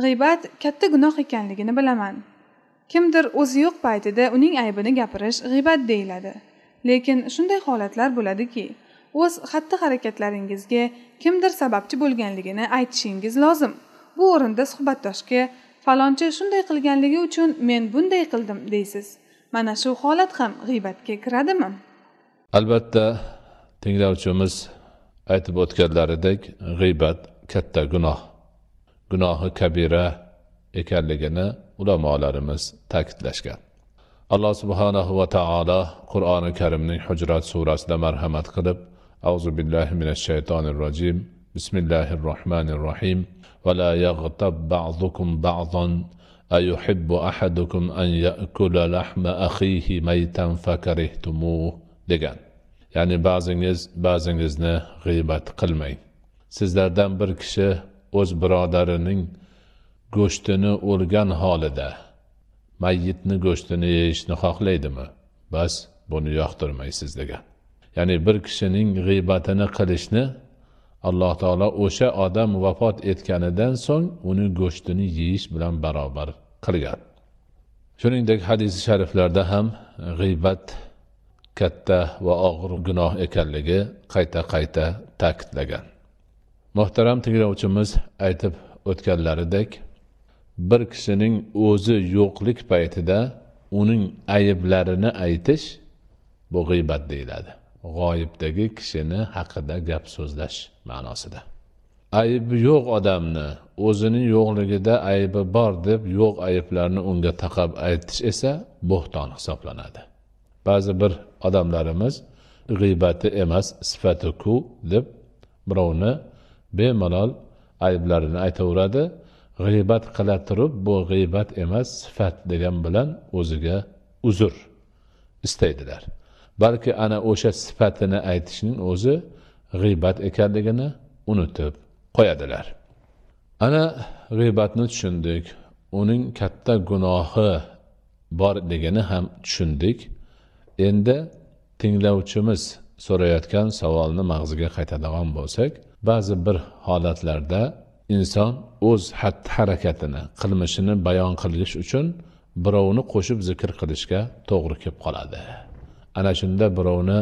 g'iybat katta gunoh ekanligini bilaman kimdir o'zi yo'q paytida uning aybini gapirish g'iybat deyiladi lekin shunday holatlar bo'ladiki o'z xatti harakatlaringizga kimdir sababchi bo'lganligini aytishingiz lozim bu o'rinda suhbatdoshga falonchi shunday qilganligi uchun men bunday qildim deysiz mana shu holat ham g'iybatga kiradimi albatta tinglovchimiz aytib o'tganlaridek g'iybat katta gunoh gunohi kabira ekanligini ulamolarimiz ta'kidlashgan alloh subhanahu va taolo qur'oni karimning hujrat surasida marhamat qilib avzu billahi minash shaytonir rojim bismillahi rohmanir rohim ولا يغتب بعضكم بعضا أيحب أحدكم أن يأكل لحم أخيه ميتا فكرهتموه degan ya'ni ba'zingiz ba'zingizni g'iybat qilmang sizlardan bir kishi o'z birodarining go'shtini o'lgan holida mayitni go'shtini yeyishni xohlaydimi bas buni yoqtirmaysiz degan ya'ni bir kishining g'iybatini qilishni alloh taolo o'sha odam vafot etganidan so'ng uni go'shtini yeyish bilan barobar qilgan shuningdek hadisi shariflarda ham g'iybat katta va og'ir gunoh ekanligi qayta qayta ta'kidlagan muhtaram tinglovchimiz aytib o'tganlaridek bir kishining o'zi yo'qlik paytida uning ayblarini aytish bu g'iybat deyiladi g'oyibdagi kishini haqida gap so'zlash ma'nosida aybi yo'q odamni o'zini yo'qligida aybi bor deb yo'q ayblarni unga taqab aytish esa bo'xton hisoblanadi ba'zi bir odamlarimiz g'iybati emas sifati ku deb birovni bemalol ayblarini aytaveradi g'iybat qila turib bu g'iybat emas sifat degan bilan o'ziga uzr istaydilar balki ana o'sha sifatini aytishning o'zi g'iybat ekanligini unutib qo'yadilar ana g'iybatni tushundik uning katta gunohi borligini ham tushundik endi tinglovchimiz so'rayotgan savolni mag'ziga qaytadigan bo'lsak ba'zi bir holatlarda inson o'z xatti harakatini qilmishini bayon qilish uchun birovni qo'shib zikr qilishga to'g'ri kelib qoladi ana shunda birovni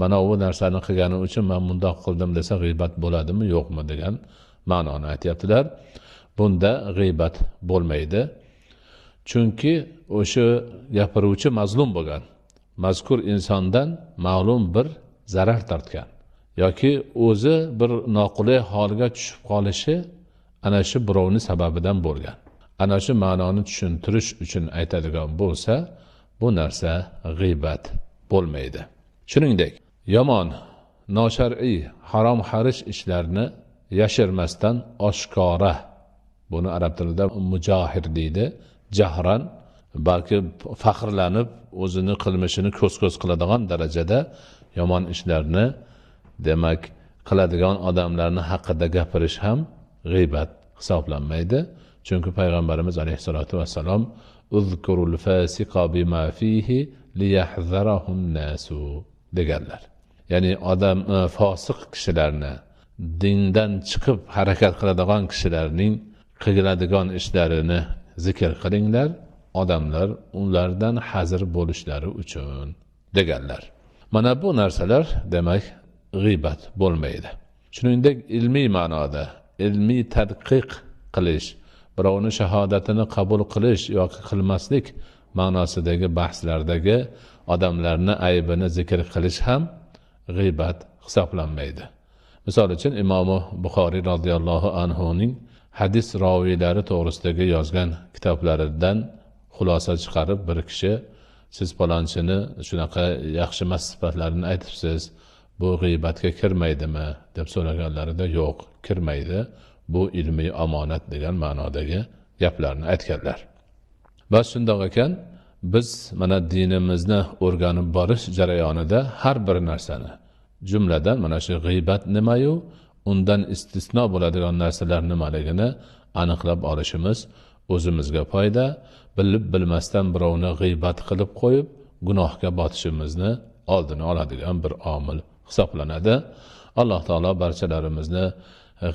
mana bu narsani qilgani uchun man bundoq qildim desa g'iybat bo'ladimi yo'qmi degan ma'noni aytyaptilar bunda g'iybat bo'lmaydi chunki o'sha gapiruvchi mazlum bo'lgan mazkur insondan ma'lum bir zarar tortgan yoki o'zi bir noqulay holga tushib qolishi ana shu birovni sababidan bo'lgan ana shu ma'noni tushuntirish uchun aytadigan bo'lsa bu narsa g'iybat bo'lmaydi shuningdek yomon noshar'iy harom harish ishlarni yashirmasdan oshkora buni arab tilida mujohir deydi jahran balki faxrlanib o'zini qilmishini ko'z ko'z qiladigan darajada yomon ishlarni demak qiladigan odamlarni haqida gapirish ham g'iybat hisoblanmaydi chunki payg'ambarimiz alayhissalotu vassalom uzkurul fasiqa bima fihi liyahzarahum nasu deganlar ya'ni odam e, fosiq kishilarni dindan chiqib harakat qiladigan kishilarning qiladigan ishlarini zikr qilinglar odamlar ulardan hazir bo'lishlari uchun deganlar mana bu narsalar demak g'iybat bo'lmaydi shuningdek ilmiy ma'noda ilmiy tadqiq qilish birovni shahodatini qabul qilish yoki qilmaslik ma'nosidagi bahslardagi odamlarni aybini zikr qilish ham g'iybat hisoblanmaydi misol uchun imomi buxoriy roziyallohu anhuning hadis roviylari to'g'risidagi yozgan kitoblaridan xulosa chiqarib bir kishi siz palonchini shunaqa yaxshi emas sifatlarini aytibsiz bu g'iybatga kirmaydimi deb so'raganlarida yo'q kirmaydi bu ilmiy omonat degan ma'nodagi gaplarni aytganlar va shundoq ekan biz mana dinimizni o'rganib borish jarayonida har bir narsani jumladan mana shu g'iybat nimayu undan istisno bo'ladigan narsalar nimaligini aniqlab olishimiz o'zimizga foyda bilib bilmasdan birovni g'iybat qilib qo'yib gunohga botishimizni oldini oladigan bir omil hisoblanadi alloh taolo barchalarimizni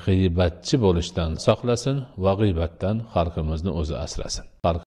g'iybatchi bo'lishdan saqlasin va g'iybatdan xalqimizni o'zi asrasin